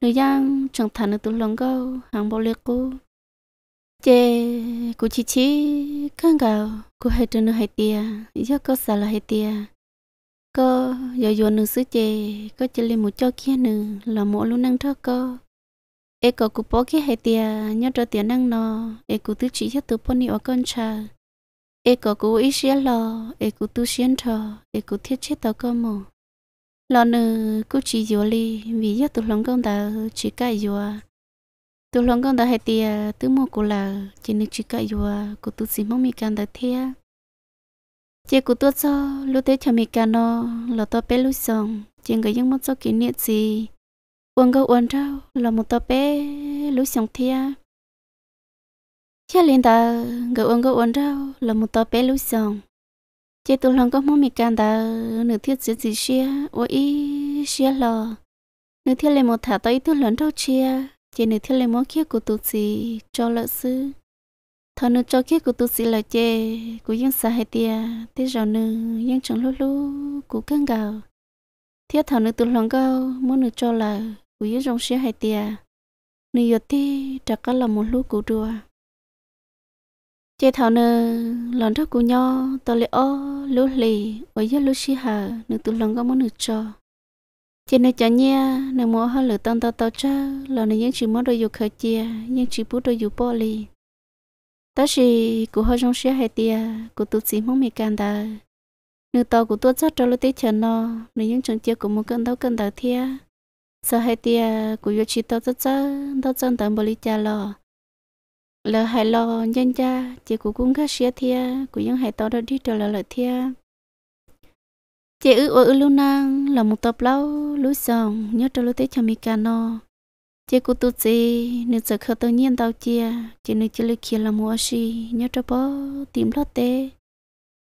nữ giang chẳng thằng nữ tụ lòng câu hàng bộ liệt cú chị cú chỉ chỉ khăn gạo cú hai trần nữ hai tia giờ có xả là hai tia có giờ giờ nữ sứ chị có chỉ lên một cho kia nữ là mỗi lúc năng thơ cơ e có cụ bố kia hay tiền nhớ cho tiền năng nó e cụ tư chỉ cho tụ bố ni ở con cha e có cụ ý xia lo e cụ tu xuyên thọ e cụ thiết chết tao con mồ lo nữ cụ chỉ dùa li vì nhớ từ lòng công ta chỉ cãi dùa từ lòng công ta hay tiền từ mồ cụ là chỉ nên chỉ cãi dùa cụ tu xí mong mi can ta thea chỉ cụ tu cho lúc thế cho mi can nó lo to bé lúc xong chị người những mất cho kỷ niệm gì uống gấu uống rau là một tập bé lũ sòng thia chia liền ta gấu uống gấu uống rau là một tập bé lũ sòng chế tụ lòng có mong mì can ta nửa thiết giữa gì chia uống ý chia lò nửa thiết lên một thả tới tụ lớn rau chia chế nửa thiết lên một kia của tụ gì cho lợn sư thọ nửa cho kia của tụ gì là chế của dân xã hay tia thế rồi nửa dân chẳng lú lú của cơn gạo thiết thảo nữ tụi lòng gao muốn nữ cho là cú yếu rong xe hai tia nửa giờ thì chắc có là một lúc cú đua chế thảo nè lần trước cú nhau tôi lấy ô lúc lì ở dưới lúa xì hà nửa tụ lần có muốn nửa cho chế này chả nhia nửa mua hơi lửa tông tao tao cha lần này những chỉ muốn đôi dục khởi chia những chỉ muốn đôi dục bỏ lì ta chỉ cú hơi rong xe hai tia cú tôi chỉ muốn mì can đời nửa tàu của tôi chắc cho lúc tết chờ nó nửa những chuyện chia của một cơn đau cơn đau thia sau hai tia của yo chỉ tao tao tao tao tao tao bồi lý cha lo lỡ hai lo nhân cha chị của cũng khác xia thia của những hai tao đó đi trở lại lại thia chị ư ở lưu năng là một tập lâu lũ sòng nhớ trở lại tới cho mi cano chị của tụi chị nữ sợ khờ tự nhiên tao chia chị nữ chị lưu kia là mua gì nhớ trở bỏ tìm lót tê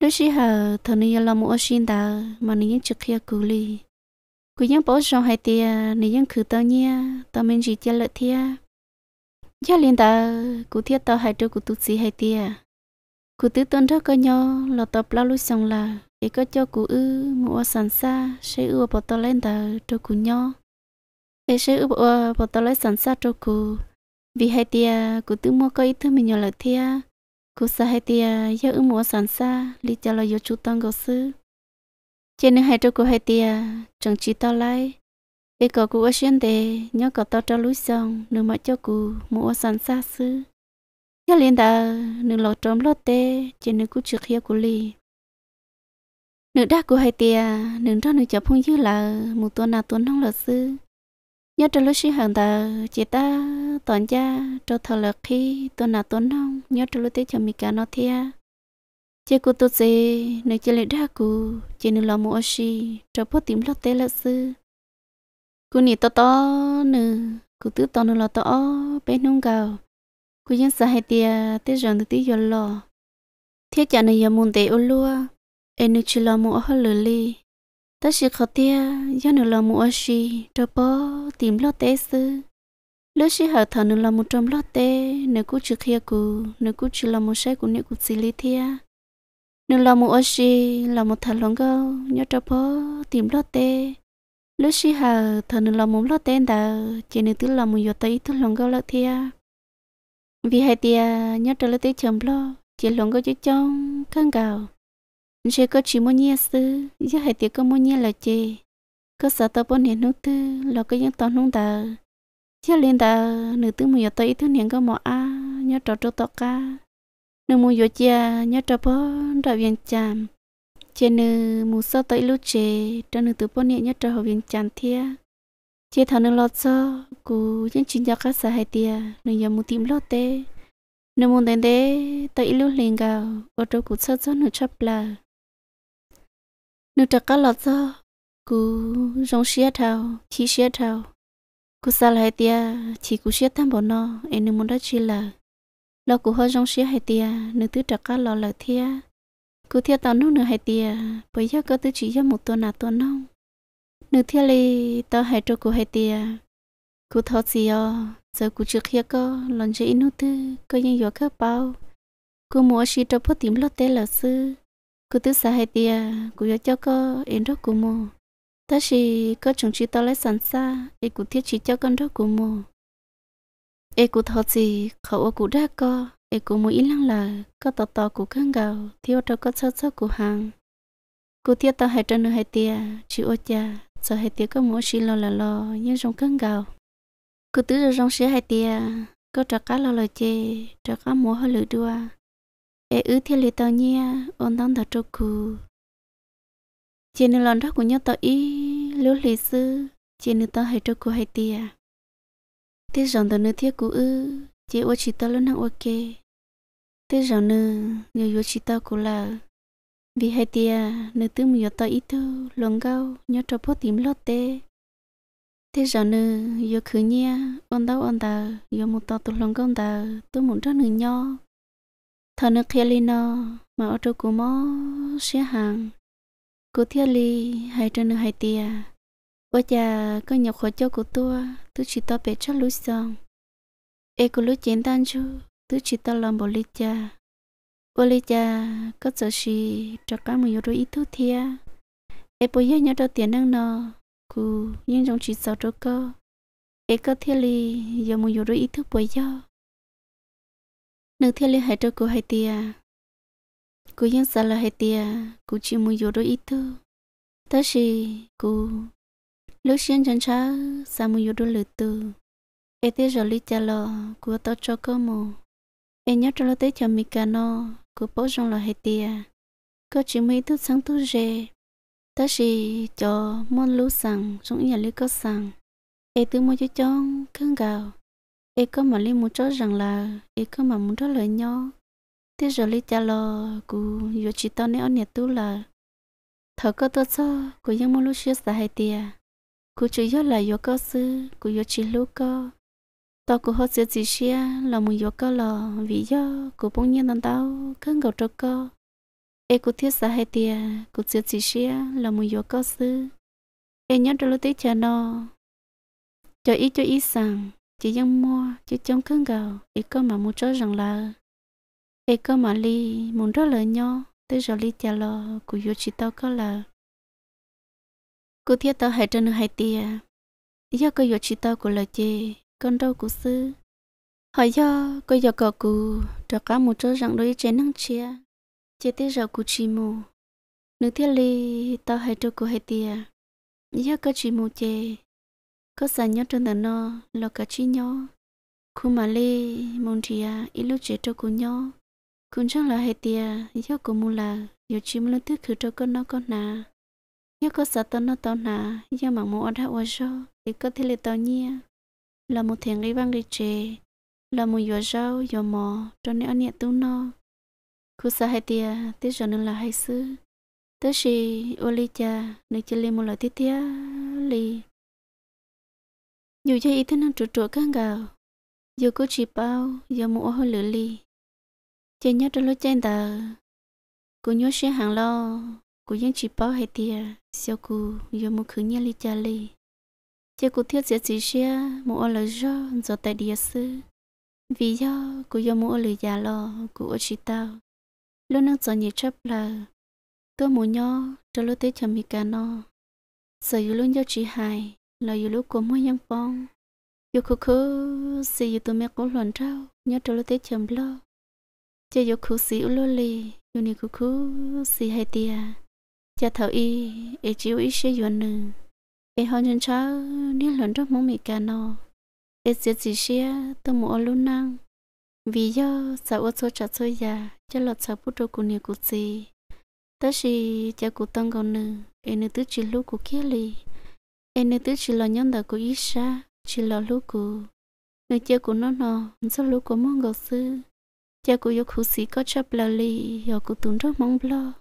lúc xi hờ thằng này là mua xi đào mà nữ những chiếc kia cù li cứ những bảo sống hay tiệt nếu những cứ tao nhia tao mình chỉ chơi lợi thia gia liên ta cứ thiết tao hay trâu cứ tụt gì hay thì cứ tự tôn thơ cơ nhau lọt tao plau lúc xong là để có cho cụ ư e mua sản xa sẽ ư bỏ tao lên tao cho cụ nhau để sẽ ư bỏ tao lên sản xa cho cụ vì hay thì cụ tự mua có ít thứ mình nhỏ lợi thia cụ sa hay thì giờ ư mua sản xa lý cho là do chú tăng gấu sư trên hai trâu của hai tia chẳng chỉ to lại cái cỏ của xuyên đề nhớ cỏ to cho lúi sông nương mặt cho cụ mua sẵn xa xứ nhớ liền đà nương lột trống lót tê trên nương cú trực kia của lì nương đá của hai tia nương đó nương chập phong dư là một tuần nào tuần không lột xứ nhớ cho lối xí hàng đà chỉ ta toàn gia cho thờ lợt khi tuần nào tuần không nhớ cho lối tê cho mi cả nó thia chị cô tôi sẽ nơi chơi lại đa cô chị nên làm mua xì cho bố tìm lót té là sư cô nhỉ to to nè cô tứ to nó lo to bé nung gạo cô vẫn xã hai tia tết rằng từ tí lo thế chả nơi giờ muốn để ô lúa em nơi chơi làm mua hơi lười li ta chỉ khó tia giờ nơi làm mua xì cho bố tìm lót té sư lúc xí hở thở nên làm một trăm lót té nơi cô chưa kia cô nơi cô chưa làm một xe cô nếu cô xử lý thia nếu là một oshi là một thằng lòng go nhớ cho bố tìm lót tê lúc xí hà thằng nếu là một lót tê đã chỉ nếu tức là một yếu tố ít lòng go là thia vì hai tia à, nhớ cho lót tê chấm lo chỉ lòng go chứ trong căng gạo sẽ có chỉ muốn nhớ sư giờ hai tia có muốn nhớ là chị có sợ tao bố nè nước tư là cái những tao nung đã giờ lên đã nữ tư một yếu tố ít thứ nè go mỏ a nhớ cho trâu tao ca nếu muốn vô chia nhớ cho bố ra viên chạm chế nữ muốn sao tới lúc chế cho nữ từ bố nhẹ nhớ cho viên chạm thế, chế thằng nữ lo sợ cú những chuyện cho các xã hay tia nữ giờ muốn tìm lo tê nếu muốn đến thế tới lúc liền gạo ở chỗ cú sao cho nó chấp là nếu cho các lo sợ cú rong xia thao chỉ xia thao cú xa lại tia chỉ cú xia tham bọn nó em nữ muốn đó chỉ là lo cụ hơi rong xía hay tia nữ tứ trạc cá lo lợ thia cụ thia tao nó nữ hay tia bởi giờ có tứ chỉ cho một tuần nào tuần nông nữ thia li tao hay cho cụ hay tia cụ thọ gì ó giờ cụ chưa khía co lần chơi inu tư có những yếu khớp bao cụ mua xí cho phốt tìm lo tê lợ sư cụ tứ xa hay tia cụ yếu cho co in đó cụ mua ta chỉ có chồng chỉ tao lấy sẵn xa, để cụ thiết chỉ cho con đó cụ mua ê cụ thọ gì khẩu ở cụ ra co ê cụ mũi lăng là có tò tò cụ khăn gạo thiếu trâu có sơ sơ cụ hàng cụ thiếu tao hai trăm nửa hai tia chị ô cha sợ hai tia có mỗi xí lo là lo nhưng trong khăn gạo cụ tứ rồi rong xí hai tia có trò cá lo lời chê trò cá múa hơi lửa đua ê ứ thiên lì tao nhia ôn tăng thật trâu cụ chỉ nên lần đó của nhau tao ý liễu lý sư chỉ nên tao hai trâu cụ hai tia thế rằng tao nơi thiết cũ ư chị ô chị tao luôn năng ok thế rằng nơi nhiều ô chị tao cũng là vì hai tia nơi tư mình tao ít thôi lòng gao nhớ cho phố tìm lót tê thế rằng nơi nhiều khứ nhia ôn tao ôn tao nhiều một tao tụt lòng gao tao tôi muốn cho nửa nho thằng nơi kia lên nó mà ở tô của mó xe hàng cô thiết ly hai trăm nửa hai tia bây giờ có nhập khó cho của tôi tôi chỉ tao bé chắc lúc xong e của lúc chiến tan chú tôi chỉ tao làm bộ lý cha bộ lý cha có sợ gì cho cá một đôi ít thuốc thia e bây giờ nhớ cho tiền năng nó cú nhưng trong chỉ sợ cho cơ e có thiên lý giờ một đôi ít thuốc bây giờ nữ thiên lý hãy cho cô hay tia cô yên sợ là hay tia cô chỉ một đôi ít thuốc ta chỉ cô lúc xin chân cha sa mu yudu lử tu e te rồi li cha lo ku to cho ko mu e nhớ cho lo te cho mi cả no ku po jong lo he tia có chỉ mấy tu sáng tu je ta chỉ cho mon lu sáng, chúng nhà li có sáng. e tu mo cho chong khang gạo e có mà li mu cho rằng là e có mà muốn cho lời nhau thế rồi li cha lo cụ yo chỉ tao nè ông nhà tu là thở có tôi cho cụ ยัง muốn lúc xưa sa hay tia cú chỉ yo là yo có sư cú yo chỉ lúc có tao cú hết sự gì xia là mù yo có là vì yo cú bỗng nhiên đang đau cơn gầu trâu có e cú thiết sa hai tiền cú sự gì xia là mù yo có sư e nhớ trâu lúc tí cha nó cho ít cho ít sang chỉ dân mua chỉ trong cơn gầu e có mà muốn cho rằng là e có mà li muốn rất là nhau tới giờ li cha lo cú yo chỉ tao có là Cô thiết tao hay cho nó hai tìa. Giờ cô dọa chị tao của lời chê, con đâu của sư. Hỏi do cô dọa cỏ cụ, cho cá một chỗ rằng đôi chén năng chia. Chê tế rào cụ chị mù. Nữ thiết ly, tao hay cho cô hai tìa. Giờ cô chị mù chê. có xả nhó trên tờ nó, là cả chi nhó. Khu mà lê, môn trìa, ít à, lúc chết cho cô nhó. Cũng chẳng là hai tìa, giờ cô mù là, giờ chị mù lần thứ khử cho con nó con nào nhớ có sợ tao nó tao nà do mà mua đã qua số thì có thể là tao nhia là một thằng đi văng đi chè là một giò rau giò mò cho nên anh nhẹ tu nó cứ sợ hai tia tí giờ nên là hai sư tớ chỉ ô li cha nên chỉ lên một lời tí tia li dù cho ý thế năng trụ trụ căng gạo, dù có chỉ bao giờ mua hơi lửa li chỉ nhớ trong lối chen tờ cô nhớ sẽ hàng lo cô yên chỉ bảo hai tia sau cô giờ một khứ nhà li cha li chỉ cô thiết sẽ chỉ xe một ở lời do do tại địa sư vì do cô giờ một ở lời già lo cô ở chỉ tao lúc năng cho nhị chấp là tôi muốn nhau cho lúc tới chầm mi cả nó giờ yêu luôn do chỉ hài là yêu lúc của mỗi nhân phong yêu cô khứ xì yêu tôi mẹ cũng loạn trao nhớ cho lúc tới chầm lo chỉ yêu cô xì yêu lô lì yêu này cô khứ xì hai tia cha thầu y e chiếu ý sẽ yuan nữ e hôn chân cháu nếu lần trước mong mẹ cả nó e sẽ chỉ sẽ tôi mua luôn năng vì do sao ô số chặt số già cha lọt sao bút đồ của nhiều của gì ta chỉ cha của tăng còn nữ e nữ tứ chỉ lúc của kia li e nữ tứ chỉ là nhân đạo của ít xa chỉ là lúc của nữ cha của nó nó sao lúc của mong gạo sư cha của yêu khu sĩ có chấp là li yêu của tụng rất mong lo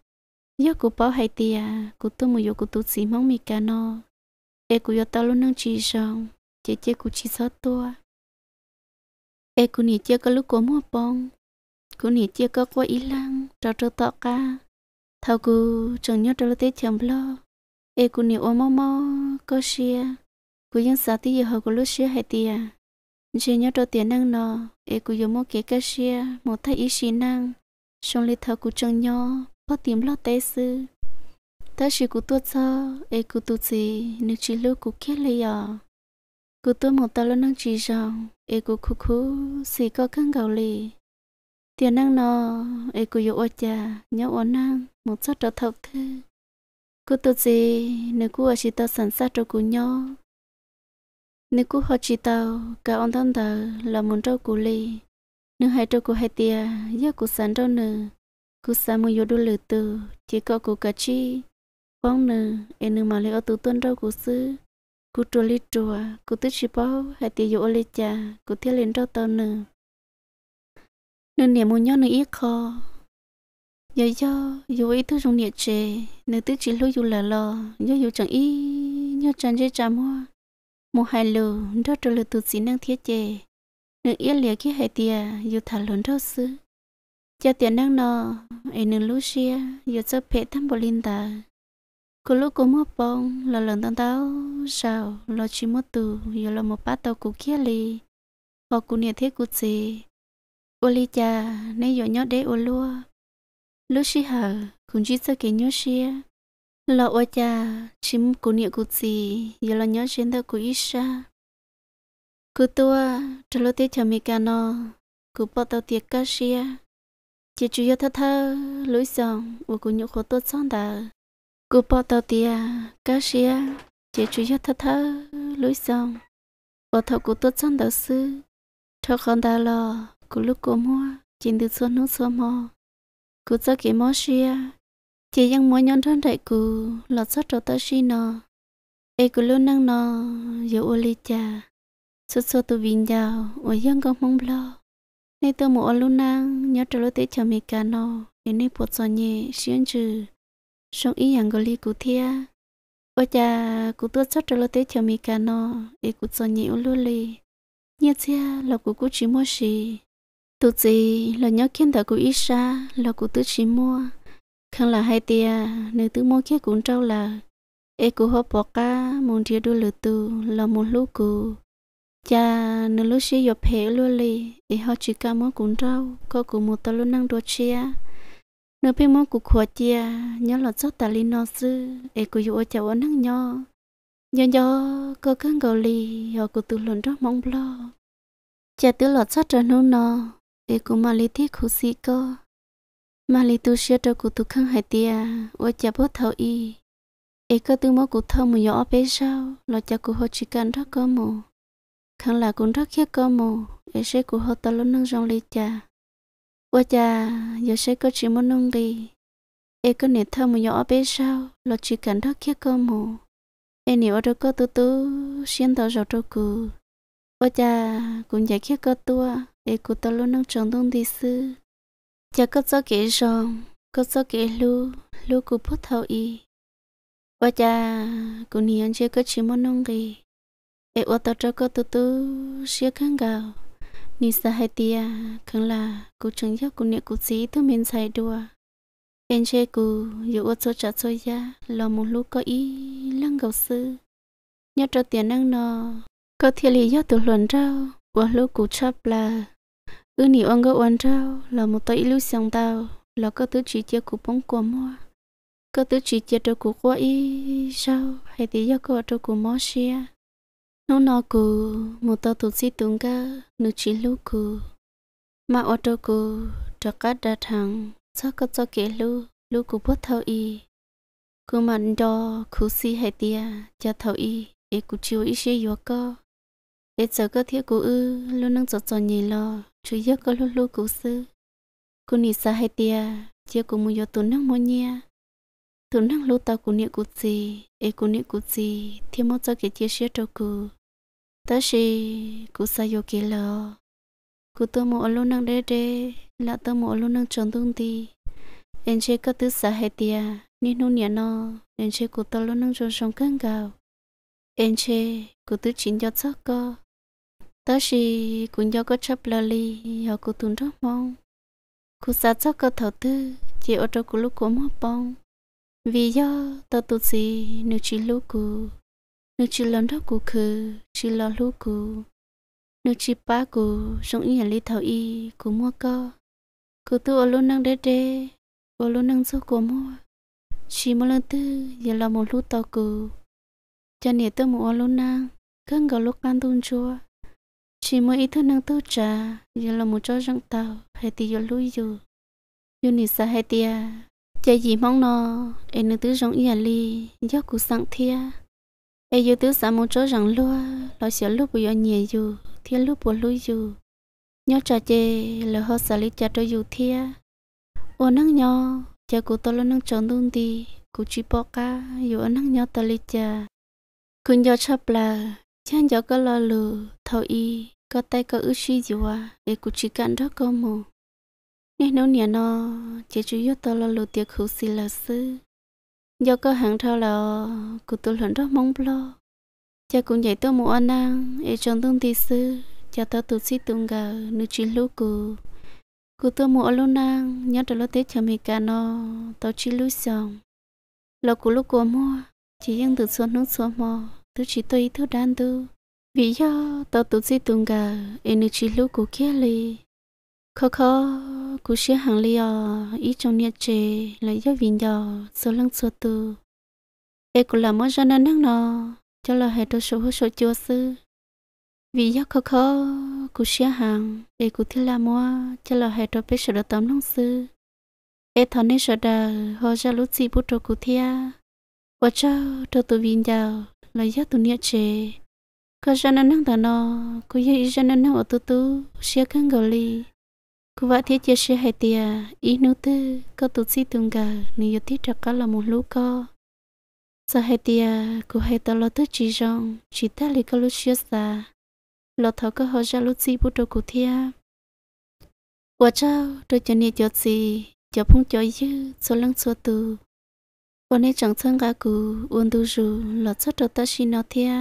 yo cú bảo hay tia cú tôi mù yo cú tôi xí mong mi cả nó e cú yo tao luôn năng chi rằng chế chế cú chỉ sót tua e cú nhỉ chế có lúc cố mua bông cú nhỉ chế có quá ý lăng trò trò tọ ca thao cú chẳng nhớ trò lo tết chậm lo e cú nhỉ ôm mò mò có xia cú ยัง sao tí giờ họ cú lúc xia hay tia chế nhớ trò tiền năng nó e cú yo mua kế cái xia một thay ý xì năng xong lấy thao cú chẳng nhớ có tìm lo tế sư ta chỉ cú tua cho e cú tu gì nước chỉ lúc cú kia lấy à cú tua một tao lo năng chỉ rằng e cú khú khú xì có căng gạo lì tiền năng nó e cú yêu ô cha nhớ ô năng một chút đó thật thế cú tu gì nước cú ở chỉ tao sẵn sàng cho cú nhớ nếu cú họ chỉ tao cả ông thân thờ là muốn cho cú lì nếu hai cho cú hai tia giờ cú sẵn cho nữa cú sa mu yodu lử từ chỉ có cú cá chi phong nè em mà lấy ô tú tuân đâu cú sư cú trù li trùa cú tức chỉ bao hai tiệt dụ li cha cú thiết lên đâu tao nè nên niệm mu nhớ nè ít khó giờ do dù ý thức trong nhiệt chế nếu tức chỉ lúc dù là lo nhớ dù chẳng ý nhớ chẳng dễ chạm hoa một hai lù đó trở lại từ xin năng thiết chế nếu ý liệu khi hai tia dù thả lớn đâu xứ cho tiền đang nọ ấy nương lú xia giờ cho phe thăm bò linh ta cô lúc cũng mất bông là lần tăng tao sao lo chỉ mất tù giờ là một bát tàu cũ kia li họ cũ nhiệt thế cũ gì ô li cha nay giờ nhớ đế ô lúa lú xia hờ cũng chỉ cho cái nhớ xia là ô cha chỉ mất cũ nhiệt cũ gì giờ là nhớ trên tao cũ ít xa cứ tua trở lại thế chờ mi cano cứ bắt tao tiếc cá xia chỉ chú yêu thơ thơ lối sòng và cũng nhiều khổ tốt xong đã cụ bỏ tàu tia cá xia chỉ chú yêu thơ thơ lối sòng và thầu cụ tốt xong đạo sư thầu còn đã lò, cụ lúc cụ mua chỉ được xuân nước xuân mò cụ cho kỹ mò xia chỉ ยัง mỗi nhân thân đại cụ lọt sót đầu tới xi nó, ai cụ luôn năng nó, giờ ô ly trà sốt sốt tu vinh giàu ở dân công mong lo nên tôi mua năng nhớ trở lại tới chợ mì cà nó để nên bột giò nhẹ xuyên trừ xong ý hàng gọi cụ thia ôi cha cụ tôi sắp trở lại tới chợ mì cà nó để cụ giò nhẹ luôn lì nhớ chia là cụ cụ chỉ mua gì tụ gì là nhớ khen thợ cụ ít xa là cụ tôi chỉ mua không là hai tia nếu tôi mua kia cũng trâu là ê cụ họ bỏ cá muốn chia đôi lửa tù là một lúc cụ cha nếu lúc xí giờ hè luôn li thì họ chỉ cả món cuốn rau có cũng một tao luôn năng đồ chia nếu bên món cũng khó chia nhớ là rất ta linh nó sư ấy cũng yêu cháu ăn năng nhau nhớ nhớ có căng gầu li họ cũng tự lần rất mong lo cha tự lọt rất ra nô nó ấy cũng mà li thiết khổ sĩ co mà li tu sửa cho cũng tự khăn hải tia ô cha bố thầu y ấy có tự món cũng thâu một nhỏ bé sao lọt cha cũng họ chỉ cần rất có một thằng là cũng rất khía cơ mù để sẽ của họ ta luôn nâng rong ly cha qua cha giờ sẽ có chỉ muốn nâng đi e có nét thơ mù nhỏ bên sau là chỉ cần rất khía cơ mù e nhiều đâu có tư tu xin tao rồi trâu cứ qua cha cũng giải khía cơ tua e của ta luôn nâng tròn đông đi sư cha có cho kỹ rong có cho kỹ lu lu của phút thâu y qua cha cũng nhiều chưa có chỉ muốn nâng đi e ô tô cho cô tu tu xia khăn gạo ni sa hai tia khăn là cô chẳng giác cô niệm cô sĩ tu mình xài đùa em chê cô dù ô tô cho cho ya lo một lúc có ý lăng gạo sư nhớ cho tiền năng nọ có thiên lý do tu luận rau qua lúc cô chấp là ư nỉ oan gạo oan rau là một tội lưu sang tao là có thứ chỉ chia cô bóng của mua có thứ chỉ chia cho cô qua ý sao hay thì do cô cho cô mua xia nó nó cô một tao tụt xí tung ca nữ chỉ lú cô mà ô tô cô cho cá đa thằng sao có cho kể lú lú cô bớt thâu y cô mà đo cô xí hay tia cho thâu y ế cô chịu ít xí yoga cơ ế giờ có thiết cô ư lú nâng cho cho nhì lo chú yếu lú lú cô sư cô nị sa hay tia chia cô mua yếu tụi nâng mua nhia tụ năng lô tao cũng niệm cú gì e cũng niệm cú gì thì mỗi cho cái chia sẻ cho cú ta chỉ cú sai yo kia lo cú tôi mỗi lô năng đê đê là tôi mỗi lô năng tròn tung đi em chơi có thứ sa hay tia nên nô nhà nó em chơi cú tao lô năng trốn sống căng gạo em chơi cú tứ chín cho chắc co ta chỉ cũng do có chấp lơ li họ cú tuôn rất mong cú sa chắc co thầu tư chỉ ở trong cú lúc cú mất bông vì do tớ tu sĩ nữ chỉ lú cù nữ chỉ lớn đó cù khứ chỉ lo lú cù nữ chỉ ba cù sống yên lý thảo y cù mua co cù tu ở luôn năng đế đế ở luôn năng số của mua chỉ một lần tư giờ là một lú tao cù cho nên tớ mua ở luôn năng cơn gạo lúc ăn tuôn chua chỉ một ý thức năng tu trà giờ là một cho răng tao hay thì giờ lú dù dù nị sa tia chơi gì mong nó em nữ tứ giống yên li do cụ sáng thia em yêu tứ sáng một chỗ rằng lúa lo sợ lúc bây giờ nhẹ dù thia lúc buồn lui dù nhớ cho chị là họ xử lý cho tôi dù thia ô nắng nhớ chơi cụ tôi lo nắng tròn đun đi cụ chỉ bỏ cả dù ô nắng nhớ tôi lý cha kun do chấp là chẳng do có lo lù thâu y có tay có ước suy dù à để cụ chỉ cần đó có mù nè nấu nè nó chỉ chú yêu tao là lụt tiệc khẩu xì là sư do có hàng thao là cụ tôi lớn rất mong lo cha cũng vậy tôi mua anh ăn ở trong tương tí sư cha tao tụt xí tung gà nữ chỉ lú cụ cụ tôi mua luôn ăn nhớ trở lo tết cho mình cả nó tao chỉ lú xong lo của lúc của mua chỉ riêng từ xuân nước xuân mò tôi chỉ tôi thứ đan tôi vì do tao tụt xí tung gà ở nữ chỉ lú cụ kia liền khó khó cú xe hàng li à ờ, ý trong nhà chế lấy cho vinh giờ số lăng số tư e cũng là mỗi giờ năng nọ cho là hệ đồ số hồ số chưa sư vì do khó khó cú xe hàng e cũng thi làm mua cho là hệ đồ bé số đồ tấm lăng sư e thằng này số đà họ ra lúc gì bút đồ cú thia và cho đồ tụ vinh giờ lấy cho tụ nhà chế có giờ năng nọ cú yêu ý giờ năng ở tu tu xe căng gò li cô vợ thiết chia sẻ hai tia ý nữ tư có tụt si tung gà nữ yêu thích trọc cá là một lũ co sa hai tia cô hai tao lo tức chỉ rong chỉ ta lấy có lúc chia xa lo thảo có họ ra lúc si bút đồ cụ thia quả trao tôi cho nè cho gì cho phong cho dư số lăng số tù còn nè chẳng thân gà cụ uốn tu rù lo chất đồ ta xin nó thia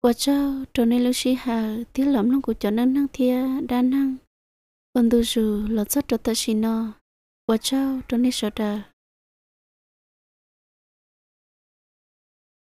quả trao tôi nè lúc si hà tiếng lắm lòng của cho năng năng thia đa năng còn vâng, tôi dù là rất cho ta xin nó và cháu trong nét sợ ta